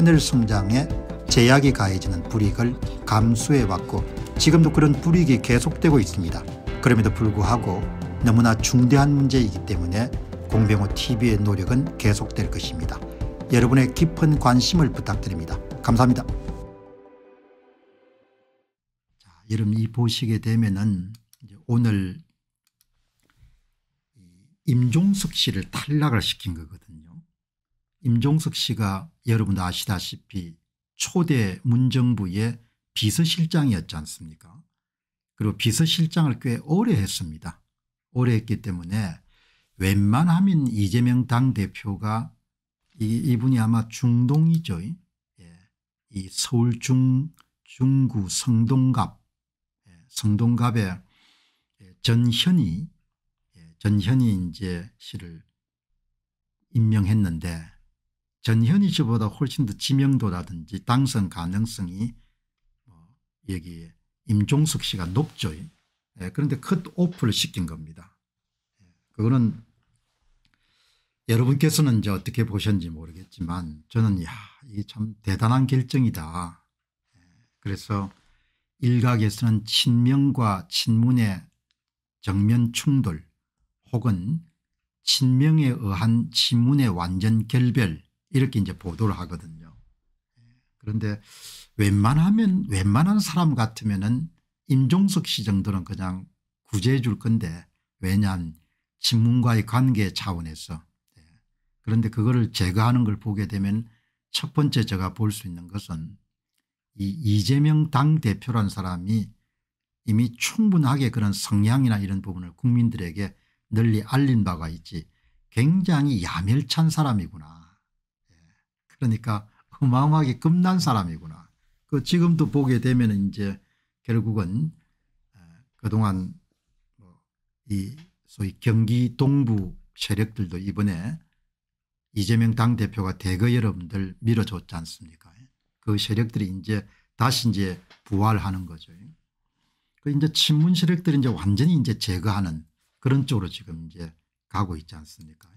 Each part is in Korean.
하늘 성장에 제약이 가해지는 불이익을 감수해왔고 지금도 그런 불이익이 계속되고 있습니다. 그럼에도 불구하고 너무나 중대한 문제이기 때문에 공병호 TV의 노력은 계속될 것입니다. 여러분의 깊은 관심을 부탁드립니다. 감사합니다. 자, 여러분 이 보시게 되면은 오늘 임종석 씨를 탈락을 시킨 거거든요. 임종석 씨가 여러분도 아시다시피 초대 문정부의 비서실장이었지 않습니까 그리고 비서실장을 꽤 오래 했습니다. 오래 했기 때문에 웬만하면 이재명 당대표가 이, 이분이 아마 중동이죠. 예. 이 서울 중, 중구 성동갑, 예. 성동갑에 전현희, 예. 전현희 이제 씨를 임명했는데 전현희 씨보다 훨씬 더 지명도라든지 당선 가능성이 뭐 여기 임종석 씨가 높죠. 예, 그런데 컷오프를 시킨 겁니다. 예, 그거는 여러분께서는 이제 어떻게 보셨는지 모르겠지만 저는 야 이게 참 대단한 결정이다. 예, 그래서 일각에서는 친명과 친문의 정면 충돌 혹은 친명에 의한 친문의 완전 결별 이렇게 이제 보도를 하거든요. 그런데 웬만하면 웬만한 사람 같으면은 임종석 씨 정도는 그냥 구제해 줄 건데 왜냐하면 문과의 관계 차원에서 예. 그런데 그거를 제거하는 걸 보게 되면 첫 번째 제가 볼 수 있는 것은 이 이재명 당대표란 사람이 이미 충분하게 그런 성향이나 이런 부분을 국민들에게 널리 알린 바가 있지 굉장히 야멸찬 사람이구나 그러니까 어마어마하게 겁난 사람이구나. 그 지금도 보게 되면 이제 결국은 그동안 뭐 이 소위 경기 동부 세력들도 이번에 이재명 당대표가 대거 여러분들 밀어줬지 않습니까 그 세력들이 이제 다시 이제 부활하는 거죠. 그 이제 친문 세력들이 이제 완전히 이제 제거하는 그런 쪽으로 지금 이제 가고 있지 않습니까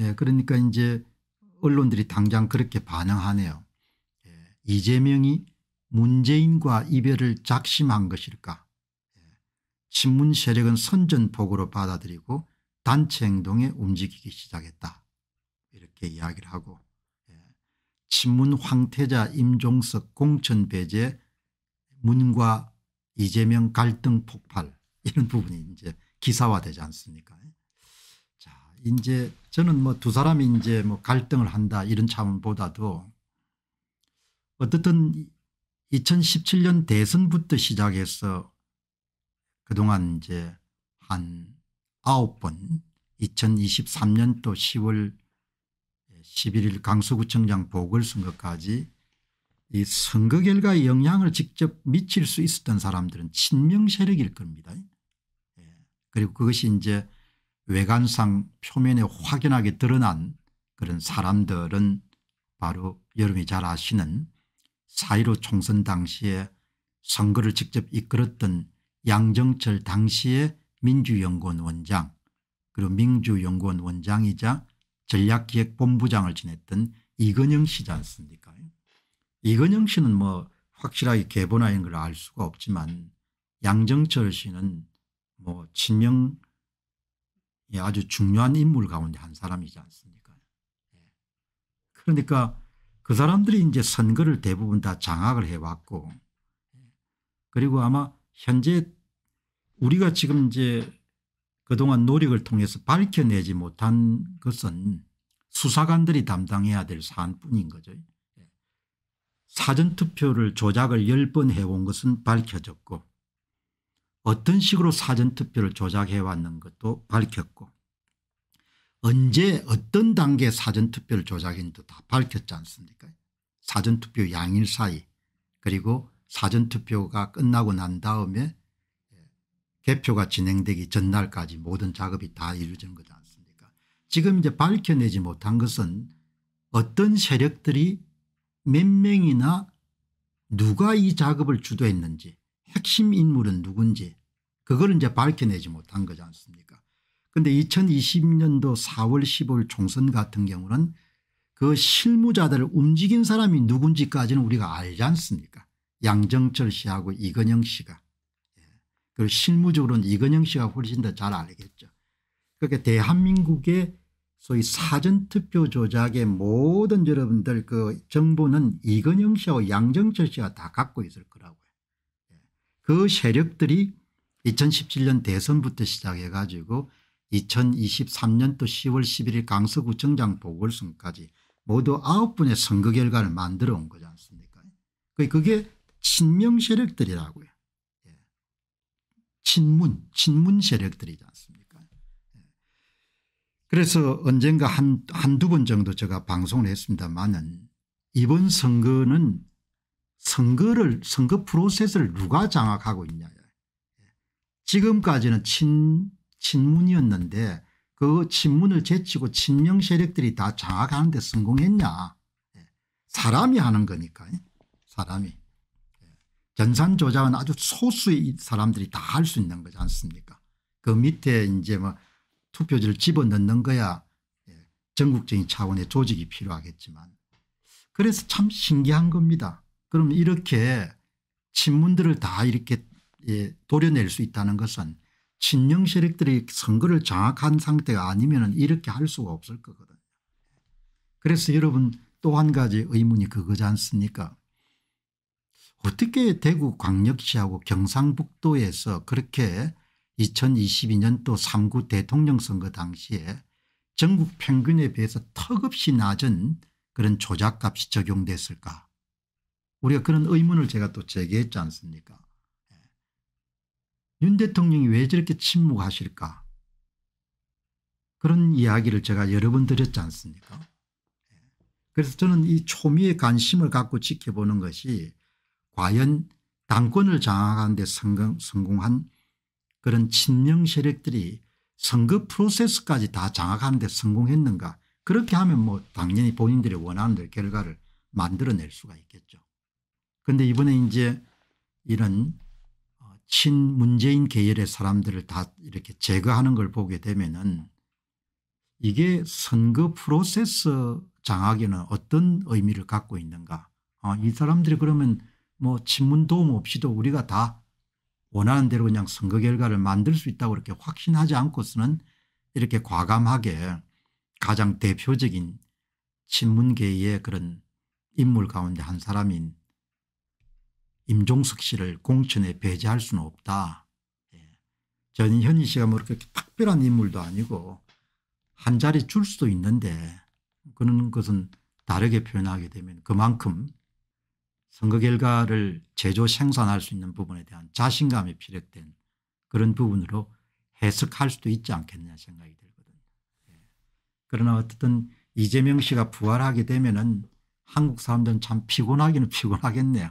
예, 그러니까 이제 언론들이 당장 그렇게 반응하네요. 예, 이재명이 문재인과 이별을 작심한 것일까 예, 친문 세력은 선전폭으로 받아들이고 단체 행동에 움직이기 시작했다 이렇게 이야기를 하고 예, 친문 황태자 임종석 공천 배제 문과 이재명 갈등 폭발 이런 부분이 이제 기사화되지 않습니까 이제 저는 뭐 두 사람이 이제 뭐 갈등을 한다 이런 차원보다도 어떻든 2017년 대선부터 시작해서 그동안 이제 한 9번 2023년도 10월 11일 강서구청장 보궐선거까지 이 선거 결과에 영향을 직접 미칠 수 있었던 사람들은 친명 세력일 겁니다. 예. 그리고 그것이 이제 외관상 표면에 확연하게 드러난 그런 사람들은 바로 여러분이 잘 아시는 4 1 5 총선 당시에 선거를 직접 이끌었던 양정철 당시의 민주연구원 원장 그리고 민주연구원 원장이자 전략기획본부장을 지냈던 이건영 씨지 않습니까 이건영 씨는 뭐 확실하게 개보나인걸 알 수가 없지만 양정철 씨는 뭐 친명 아주 중요한 인물 가운데 한 사람이지 않습니까? 예. 그러니까 그 사람들이 이제 선거를 대부분 다 장악을 해왔고 예. 그리고 아마 현재 우리가 지금 이제 그동안 노력을 통해서 밝혀내지 못한 것은 수사관들이 담당해야 될 사안뿐인 거죠. 예. 사전투표를 조작을 10번 해온 것은 밝혀졌고 어떤 식으로 사전투표를 조작해 왔는 것도 밝혔고 언제 어떤 단계 사전투표를 조작했는지 도다 밝혔지 않습니까 사전투표 양일 사이 그리고 사전투표가 끝나고 난 다음에 예, 개표가 진행되기 전날까지 모든 작업이 다 이루어진 거지 않습니까 지금 이제 밝혀내지 못한 것은 어떤 세력들이 몇 명이나 누가 이 작업을 주도했는지 핵심 인물은 누군지 그걸 이제 밝혀내지 못한 거지 않습니까 그런데 2020년도 4월 15일 총선 같은 경우는 그 실무자들을 움직인 사람이 누군지까지는 우리가 알지 않습니까 양정철 씨하고 이건영 씨가 그 실무적으로는 이건영 씨가 훨씬 더 잘 알겠죠 그렇게 대한민국의 소위 사전투표 조작의 모든 여러분들 그 정보는 이건영 씨하고 양정철 씨가 다 갖고 있을 거라고요. 예. 그 세력들이 2017년 대선부터 시작해 가지고 2023년도 10월 11일 강서구청장 보궐선까지 모두 9분의 선거 결과를 만들어 온 거지 않습니까 그, 그게 친명 세력들이라고요. 예. 친문 친문 세력들이지 않습니까 예. 그래서 언젠가 한, 한두 번 정도 제가 방송을 했습니다만은 이번 선거는 선거를 선거 프로세스를 누가 장악하고 있냐 지금까지는 친, 친문이었는데 그 친문을 제치고 친명 세력들이 다 장악하는 데 성공했냐. 예. 사람이 하는 거니까 예. 사람이. 예. 전산 조작은 아주 소수의 사람들이 다 할 수 있는 거지 않습니까 그 밑에 이제 뭐 투표지를 집어넣는 거야 전국적인 차원의 조직이 필요하겠지만 그래서 참 신기한 겁니다. 그럼 이렇게 친문들을 다 이렇게 예, 도려낼 수 있다는 것은 친영 세력들이 선거를 장악한 상태가 아니면 이렇게 할 수가 없을 거거든요. 그래서 여러분 또 한 가지 의문이 그거지 않습니까 어떻게 대구 광역시하고 경상북도에서 그렇게 2022년도 3구 대통령 선거 당시에 전국 평균에 비해서 턱없이 낮은 그런 조작값이 적용됐을까 우리가 그런 의문을 제가 또 제기했지 않습니까 윤 대통령이 왜 저렇게 침묵하실까 그런 이야기를 제가 여러 번 드렸지 않습니까 예. 그래서 저는 이 초미의 관심을 갖고 지켜보는 것이 과연 당권을 장악하는 데 성공, 성공한 그런 친명 세력들이 선거 프로세스까지 다 장악하는 데 성공했는가 그렇게 하면 뭐 당연히 본인들이 원하는 대로 결과를 만들어낼 수가 있겠죠. 그런데 이번에 이제 이런 친문재인 계열의 사람들을 다 이렇게 제거하는 걸 보게 되면은 이게 선거 프로세스 장악에는 어떤 의미를 갖고 있는가 아, 이 사람들이 그러면 뭐 친문 도움 없이도 우리가 다 원하는 대로 그냥 선거 결과를 만들 수 있다고 이렇게 확신하지 않고서는 이렇게 과감하게 가장 대표적인 친문계의 그런 인물 가운데 한 사람인 임종석 씨를 공천에 배제할 수는 없다. 전현희 예. 씨가 뭐 그렇게 특별한 인물도 아니고 한 자리 줄 수도 있는데 그런 것은 다르게 표현하게 되면 그만큼 선거 결과를 제조 생산할 수 있는 부분에 대한 자신감이 피력된 그런 부분으로 해석할 수도 있지 않겠냐 생각이 들거든요. 예. 그러나 어쨌든 이재명 씨가 부활하게 되면은 한국 사람들은 참 피곤하기는 피곤하겠네요.